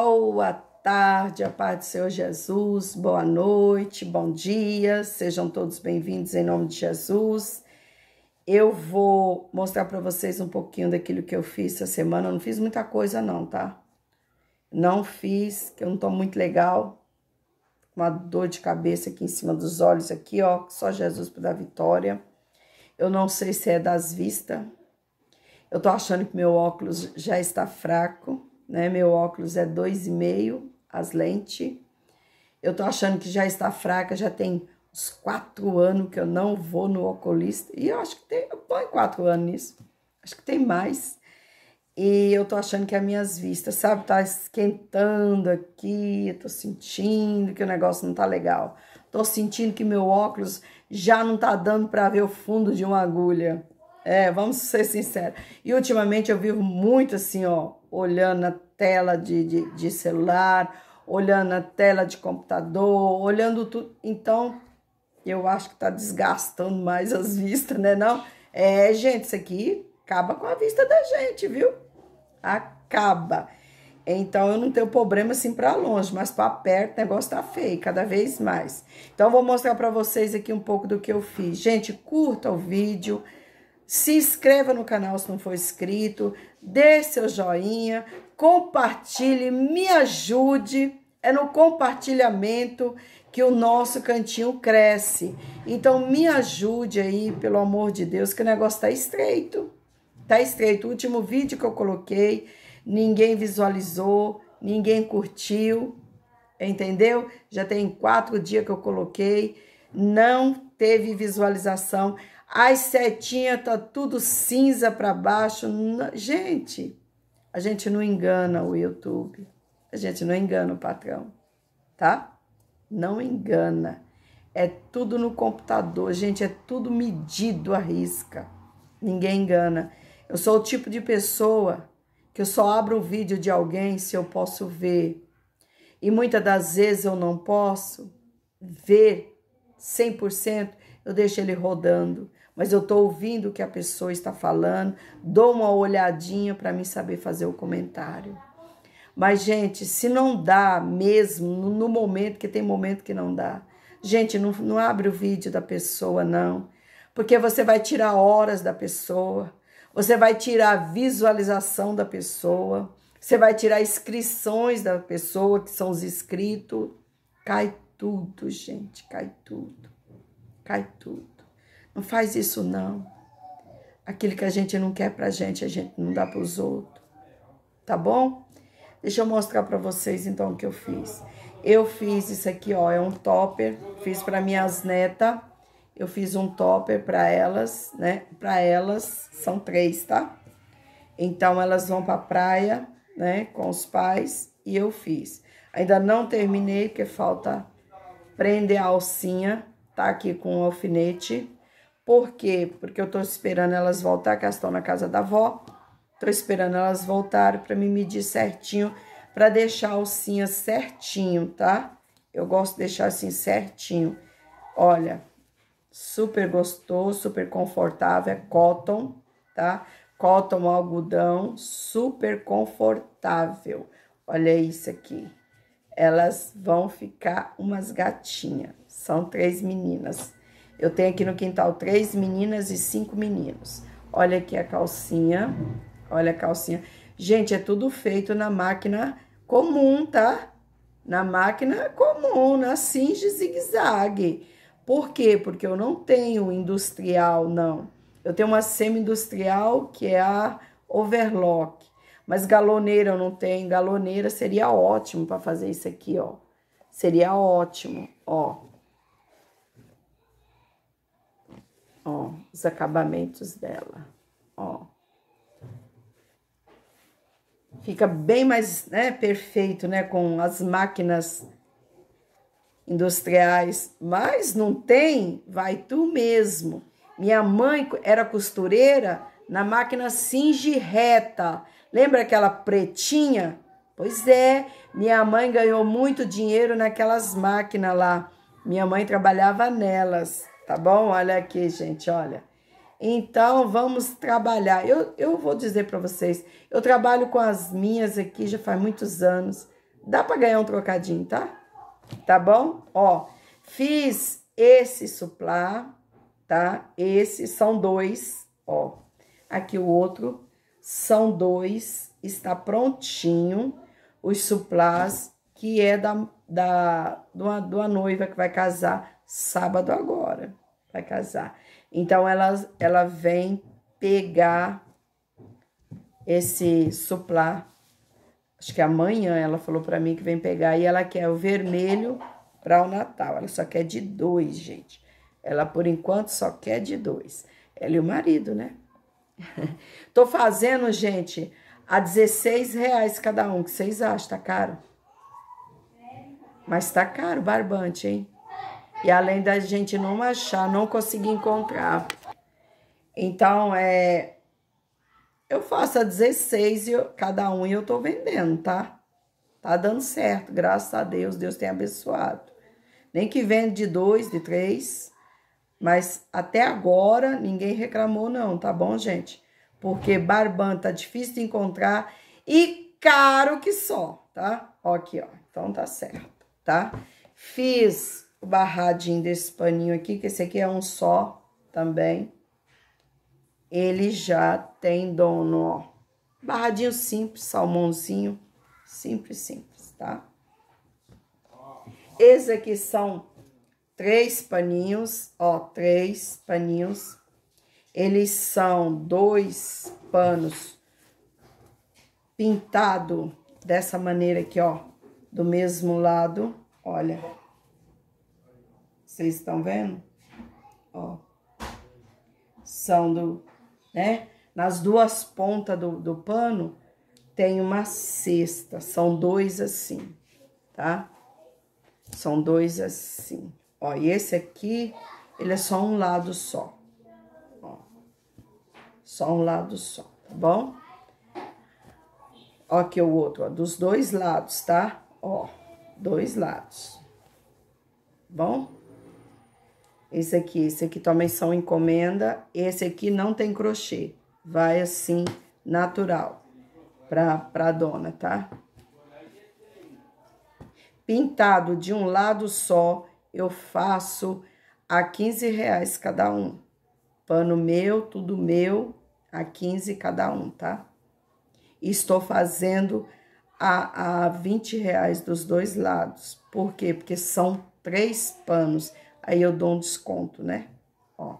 Boa tarde, a paz do Senhor Jesus, boa noite, bom dia, sejam todos bem-vindos em nome de Jesus. Eu vou mostrar para vocês um pouquinho daquilo que eu fiz essa semana. Eu não fiz muita coisa, não, tá? Não fiz, que eu não tô muito legal. Uma dor de cabeça aqui em cima dos olhos, aqui, ó. Só Jesus para dar vitória. Eu não sei se é das vistas. Eu tô achando que meu óculos já está fraco né? Meu óculos é 2,5, as lentes. Eu tô achando que já está fraca, já tem uns quatro anos que eu não vou no oculista. E eu acho que tem, põe quatro anos nisso. Acho que tem mais. E eu tô achando que as é minhas vistas, sabe, tá esquentando aqui, eu tô sentindo que o negócio não tá legal. Tô sentindo que meu óculos já não tá dando para ver o fundo de uma agulha. É, vamos ser sinceros. E ultimamente eu vivo muito assim, ó, olhando a tela de, de, de celular, olhando a tela de computador, olhando tudo. Então, eu acho que tá desgastando mais as vistas, né? Não? É, gente, isso aqui acaba com a vista da gente, viu? Acaba. Então, eu não tenho problema assim para longe, mas para perto o negócio tá feio, cada vez mais. Então, eu vou mostrar para vocês aqui um pouco do que eu fiz. Gente, curta o vídeo se inscreva no canal se não for inscrito, dê seu joinha, compartilhe, me ajude. É no compartilhamento que o nosso cantinho cresce. Então me ajude aí, pelo amor de Deus, que o negócio tá estreito. Tá estreito. O último vídeo que eu coloquei, ninguém visualizou, ninguém curtiu, entendeu? Já tem quatro dias que eu coloquei, não teve visualização as setinhas tá tudo cinza para baixo. Gente, a gente não engana o YouTube, a gente não engana o patrão, tá? Não engana. É tudo no computador, gente, é tudo medido à risca. Ninguém engana. Eu sou o tipo de pessoa que eu só abro o vídeo de alguém se eu posso ver. E muitas das vezes eu não posso ver 100%, eu deixo ele rodando mas eu estou ouvindo o que a pessoa está falando, dou uma olhadinha para mim saber fazer o comentário. Mas, gente, se não dá mesmo, no momento, que tem momento que não dá. Gente, não, não abre o vídeo da pessoa, não. Porque você vai tirar horas da pessoa, você vai tirar a visualização da pessoa, você vai tirar inscrições da pessoa, que são os inscritos. Cai tudo, gente, cai tudo. Cai tudo. Não faz isso não. Aquilo que a gente não quer pra gente, a gente não dá pros outros. Tá bom? Deixa eu mostrar pra vocês então o que eu fiz. Eu fiz isso aqui, ó, é um topper, fiz para minhas netas. Eu fiz um topper para elas, né? Para elas são três, tá? Então elas vão para a praia, né, com os pais e eu fiz. Ainda não terminei porque falta prender a alcinha, tá aqui com o alfinete. alfinete. Por quê? Porque eu estou esperando elas voltar, que elas estão na casa da avó. Estou esperando elas voltarem para me medir certinho, para deixar a alcinha certinho, tá? Eu gosto de deixar assim certinho. Olha, super gostoso, super confortável, é cotton, tá? Cotton, algodão, super confortável. Olha isso aqui. Elas vão ficar umas gatinhas. São três meninas. Eu tenho aqui no quintal três meninas e cinco meninos. Olha aqui a calcinha. Olha a calcinha. Gente, é tudo feito na máquina comum, tá? Na máquina comum, na singe zigue-zague. Por quê? Porque eu não tenho industrial, não. Eu tenho uma semi-industrial que é a overlock. Mas galoneira eu não tenho. Galoneira seria ótimo para fazer isso aqui, ó. Seria ótimo, ó. Ó, os acabamentos dela, ó. Fica bem mais, né, perfeito, né, com as máquinas industriais, mas não tem, vai tu mesmo. Minha mãe era costureira na máquina singe reta. Lembra aquela pretinha? Pois é, minha mãe ganhou muito dinheiro naquelas máquinas lá. Minha mãe trabalhava nelas tá bom? Olha aqui, gente, olha. Então, vamos trabalhar. Eu, eu vou dizer para vocês, eu trabalho com as minhas aqui já faz muitos anos. Dá para ganhar um trocadinho, tá? Tá bom? Ó, fiz esse suplá, tá? Esse são dois, ó. Aqui o outro são dois, está prontinho os suplás que é da, da de uma, de uma noiva que vai casar sábado agora para casar. Então ela, ela vem pegar esse suplá. Acho que amanhã ela falou para mim que vem pegar e ela quer o vermelho para o Natal. Ela só quer de dois, gente. Ela por enquanto só quer de dois. Ela e o marido, né? Tô fazendo, gente, a 16 reais cada um. O que vocês acham? Tá caro? Mas tá caro o barbante, hein? E além da gente não achar, não conseguir encontrar. Então, é, eu faço a 16 eu, cada um e eu tô vendendo, tá? Tá dando certo, graças a Deus, Deus tem abençoado. Nem que vende de dois, de três, mas até agora ninguém reclamou não, tá bom, gente? Porque barban tá difícil de encontrar e caro que só, tá? Ó aqui, ó, então tá certo, tá? Fiz o barradinho desse paninho aqui, que esse aqui é um só também. Ele já tem dono, ó. Barradinho simples, salmãozinho, simples, simples, tá? Esses aqui são três paninhos, ó, três paninhos. Eles são dois panos pintado dessa maneira aqui, ó, do mesmo lado, olha. Vocês estão vendo? Ó. São do, né? Nas duas pontas do, do pano tem uma cesta. São dois assim, tá? São dois assim. Ó, e esse aqui, ele é só um lado só. Ó. Só um lado só, tá bom? Ó, aqui é o outro, ó, dos dois lados, tá? Ó, dois lados. Tá bom? Esse aqui, esse aqui também são encomenda. Esse aqui não tem crochê. Vai assim, natural, pra, pra dona, tá? Pintado de um lado só, eu faço a 15 reais cada um. Pano meu, tudo meu, a 15 cada um, tá? Estou fazendo a, a 20 reais dos dois lados. Por quê? Porque são três panos. Aí eu dou um desconto, né? Ó.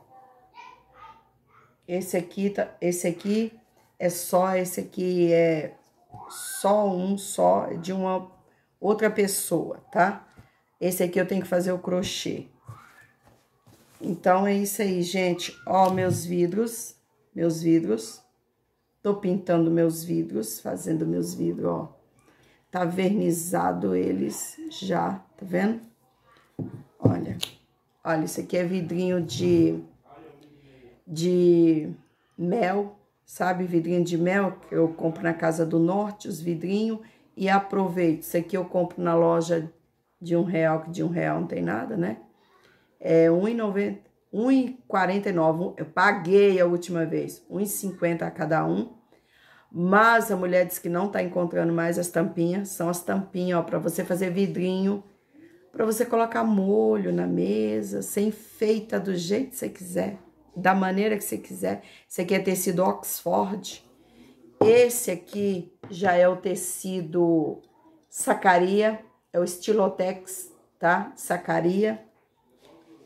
Esse aqui, tá, esse aqui é só, esse aqui é só um só de uma outra pessoa, tá? Esse aqui eu tenho que fazer o crochê. Então, é isso aí, gente. Ó, meus vidros, meus vidros. Tô pintando meus vidros, fazendo meus vidros, ó. Tá vernizado eles já, tá vendo? Olha. Olha, isso aqui é vidrinho de, de mel, sabe? Vidrinho de mel que eu compro na Casa do Norte, os vidrinhos. E aproveito. Isso aqui eu compro na loja de um real, que de um real não tem nada, né? É 1,90. 1,49, eu paguei a última vez, 1,50 a cada um. Mas a mulher disse que não tá encontrando mais as tampinhas, são as tampinhas, ó, para você fazer vidrinho para você colocar molho na mesa, sem feita do jeito que você quiser, da maneira que você quiser. Esse aqui é tecido Oxford. Esse aqui já é o tecido sacaria, é o estilotex, tá? Sacaria.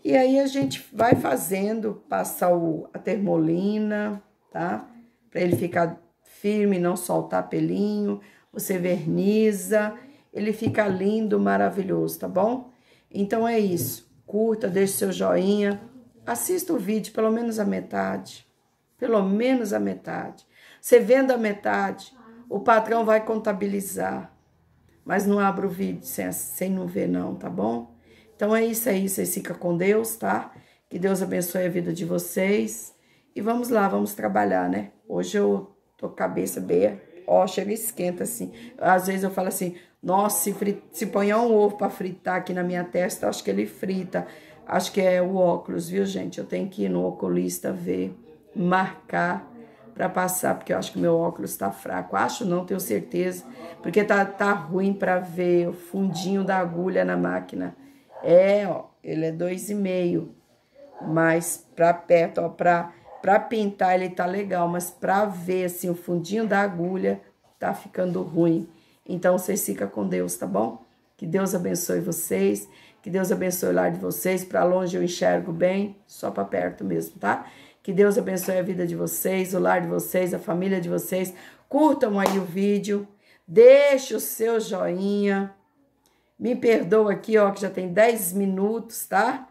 E aí a gente vai fazendo, passa o, a termolina, tá? Para ele ficar firme, não soltar pelinho. Você verniza ele fica lindo, maravilhoso, tá bom? Então é isso. Curta, deixe seu joinha, assista o vídeo pelo menos a metade. Pelo menos a metade. Você vendo a metade, o patrão vai contabilizar. Mas não abra o vídeo sem, sem não ver, não, tá bom? Então é isso aí, vocês ficam com Deus, tá? Que Deus abençoe a vida de vocês. E vamos lá, vamos trabalhar, né? Hoje eu tô cabeça beia Oxe, ele esquenta assim. Às vezes eu falo assim, nossa, se, frit... se põe um ovo para fritar aqui na minha testa, acho que ele frita. Acho que é o óculos, viu, gente? Eu tenho que ir no oculista ver, marcar para passar, porque eu acho que meu óculos está fraco. Acho não, tenho certeza, porque tá, tá ruim para ver o fundinho da agulha na máquina. É, ó, ele é dois e meio, mas para perto, ó, para para pintar ele tá legal, mas para ver assim o fundinho da agulha tá ficando ruim. Então vocês ficam com Deus, tá bom? Que Deus abençoe vocês, que Deus abençoe o lar de vocês. Para longe eu enxergo bem, só para perto mesmo, tá? Que Deus abençoe a vida de vocês, o lar de vocês, a família de vocês. Curtam aí o vídeo, deixe o seu joinha. Me perdoa aqui, ó, que já tem 10 minutos, tá?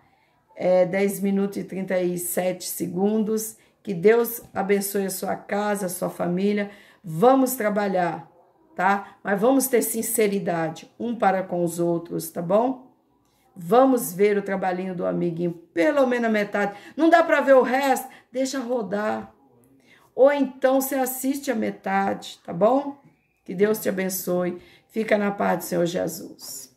É, 10 minutos e 37 segundos. Que Deus abençoe a sua casa, a sua família. Vamos trabalhar, tá? Mas vamos ter sinceridade um para com os outros, tá bom? Vamos ver o trabalhinho do amiguinho, pelo menos a metade. Não dá para ver o resto? Deixa rodar. Ou então você assiste a metade, tá bom? Que Deus te abençoe. Fica na paz do Senhor Jesus.